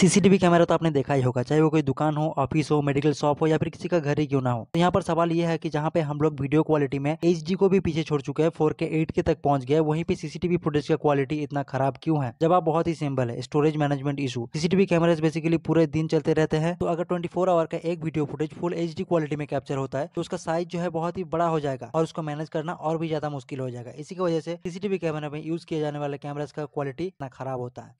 CCTV camera तो आपने देखा ही होगा चाहे वो कोई दुकान हो ऑफिस हो मेडिकल शॉप हो या फिर किसी का घर ही क्यों ना हो तो यहाँ पर सवाल ये है कि जहाँ पे हम लोग वीडियो क्वालिटी में एच को भी पीछे छोड़ चुके हैं फोर के एट के तक पहुंच गए वहीं पे सीसीटीवी फुटेज का क्वालिटी इतना खराब क्यों है जब आप बहुत ही सिंपल है storage management issue CCTV cameras basically पूरे दिन चलते रहते हैं तो अगर ट्वेंटी आवर का एक video footage full H quality में कैप्चर होता है तो उसका साइज जो है बहुत ही बड़ा हो जाएगा और उसको मैनेज करना और भी ज्यादा मुश्किल हो जाएगा इसी की वजह से सीसीटीवी कैमरा में यूज किए जाने वाले कैमराज का क्वालिटी इतना खराब होता है